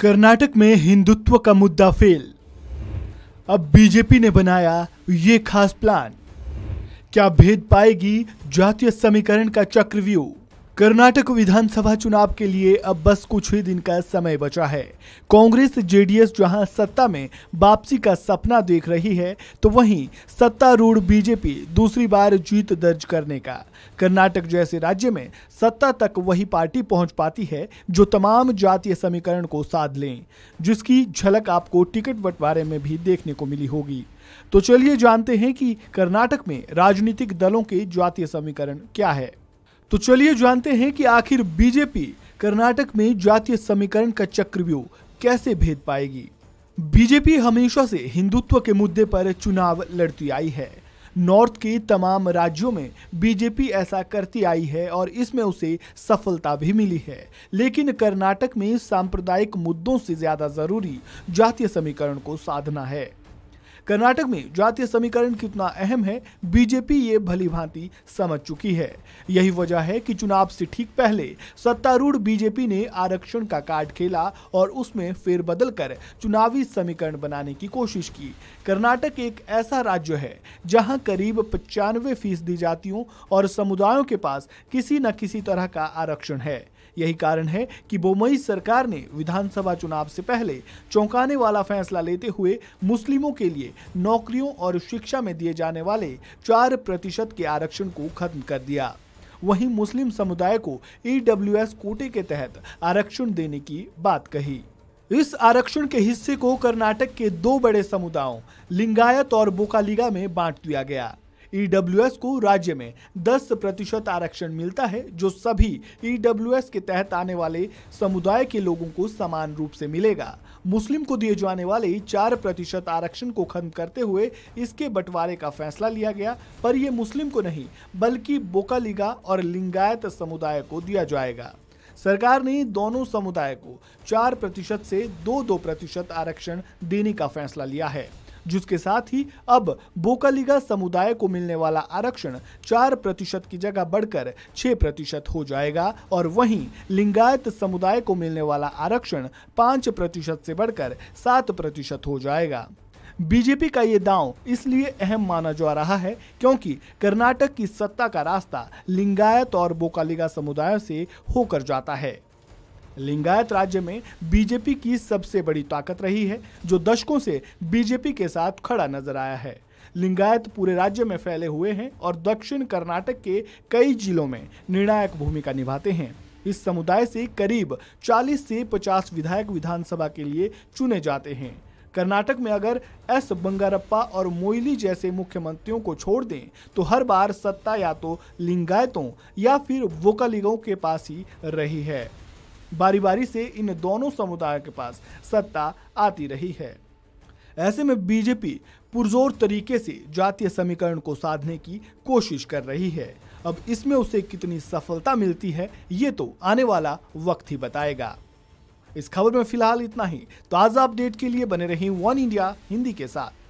कर्नाटक में हिंदुत्व का मुद्दा फेल अब बीजेपी ने बनाया ये खास प्लान क्या भेद पाएगी जातीय समीकरण का चक्रव्यूह कर्नाटक विधानसभा चुनाव के लिए अब बस कुछ ही दिन का समय बचा है कांग्रेस जेडीएस जहां सत्ता में वापसी का सपना देख रही है तो वहीं सत्तारूढ़ बीजेपी दूसरी बार जीत दर्ज करने का कर्नाटक जैसे राज्य में सत्ता तक वही पार्टी पहुंच पाती है जो तमाम जातीय समीकरण को साध लें जिसकी झलक आपको टिकट बंटवारे में भी देखने को मिली होगी तो चलिए जानते हैं कि कर्नाटक में राजनीतिक दलों के जातीय समीकरण क्या है तो चलिए जानते हैं कि आखिर बीजेपी कर्नाटक में जातीय समीकरण का चक्रव्यूह कैसे भेद पाएगी बीजेपी हमेशा से हिंदुत्व के मुद्दे पर चुनाव लड़ती आई है नॉर्थ के तमाम राज्यों में बीजेपी ऐसा करती आई है और इसमें उसे सफलता भी मिली है लेकिन कर्नाटक में सांप्रदायिक मुद्दों से ज्यादा जरूरी जातीय समीकरण को साधना है कर्नाटक में जातीय समीकरण कितना अहम है बीजेपी ये भली भांति समझ चुकी है यही वजह है कि चुनाव से ठीक पहले सत्तारूढ़ बीजेपी ने आरक्षण का कार्ड खेला और उसमें फेरबदल कर चुनावी समीकरण बनाने की कोशिश की कर्नाटक एक ऐसा राज्य है जहां करीब पचानवे फीसदी जातियों और समुदायों के पास किसी न किसी तरह का आरक्षण है यही कारण है कि बोमई सरकार ने विधानसभा चुनाव से पहले चौंकाने वाला फैसला लेते हुए मुस्लिमों के लिए नौकरियों और शिक्षा में दिए जाने वाले चार प्रतिशत के आरक्षण को खत्म कर दिया वहीं मुस्लिम समुदाय को ईडब्ल्यूएस कोटे के तहत आरक्षण देने की बात कही इस आरक्षण के हिस्से को कर्नाटक के दो बड़े समुदायों लिंगायत और बोकालिगा में बांट दिया गया ईडब्ल्यूएस e को राज्य में 10 प्रतिशत आरक्षण मिलता है जो सभी ईडब्ल्यूएस e के तहत आने वाले समुदाय के लोगों को समान रूप से मिलेगा मुस्लिम को दिए जाने वाले चार प्रतिशत आरक्षण को खत्म करते हुए इसके बंटवारे का फैसला लिया गया पर यह मुस्लिम को नहीं बल्कि बोकालिगा और लिंगायत समुदाय को दिया जाएगा सरकार ने दोनों समुदाय को चार प्रतिशत से दो दो प्रतिशत आरक्षण देने का फैसला लिया है जिसके साथ ही अब बोकालीगा समुदाय को मिलने वाला आरक्षण चार प्रतिशत की जगह बढ़कर छह प्रतिशत हो जाएगा और वहीं लिंगायत समुदाय को मिलने वाला आरक्षण पांच प्रतिशत से बढ़कर सात प्रतिशत हो जाएगा बीजेपी का ये दांव इसलिए अहम माना जा रहा है क्योंकि कर्नाटक की सत्ता का रास्ता लिंगायत और बोकालिगा समुदायों से होकर जाता है लिंगायत राज्य में बीजेपी की सबसे बड़ी ताकत रही है जो दशकों से बीजेपी के साथ खड़ा नजर आया है लिंगायत पूरे राज्य में फैले हुए हैं और दक्षिण कर्नाटक के कई जिलों में निर्णायक भूमिका निभाते हैं इस समुदाय से करीब 40 से 50 विधायक विधानसभा के लिए चुने जाते हैं कर्नाटक में अगर एस बंगारप्पा और मोइली जैसे मुख्यमंत्रियों को छोड़ दें तो हर बार सत्ता या तो लिंगायतों या फिर वोकलिगों के पास ही रही है बारी बारी से इन दोनों समुदायों के पास सत्ता आती रही है ऐसे में बीजेपी पुरजोर तरीके से जातीय समीकरण को साधने की कोशिश कर रही है अब इसमें उसे कितनी सफलता मिलती है ये तो आने वाला वक्त ही बताएगा इस खबर में फिलहाल इतना ही ताज़ा अपडेट के लिए बने रही वन इंडिया हिंदी के साथ